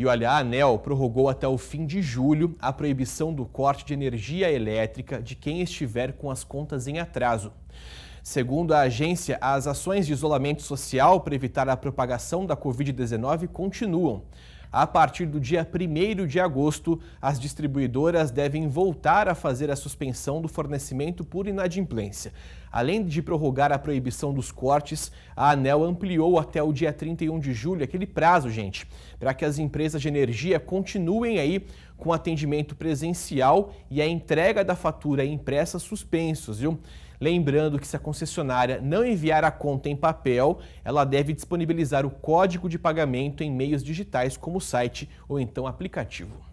E olha, a ANEL prorrogou até o fim de julho a proibição do corte de energia elétrica de quem estiver com as contas em atraso. Segundo a agência, as ações de isolamento social para evitar a propagação da Covid-19 continuam. A partir do dia 1 de agosto, as distribuidoras devem voltar a fazer a suspensão do fornecimento por inadimplência. Além de prorrogar a proibição dos cortes, a ANEL ampliou até o dia 31 de julho aquele prazo, gente, para que as empresas de energia continuem aí com atendimento presencial e a entrega da fatura impressa suspensos, viu? Lembrando que se a concessionária não enviar a conta em papel, ela deve disponibilizar o código de pagamento em meios digitais como site ou então aplicativo.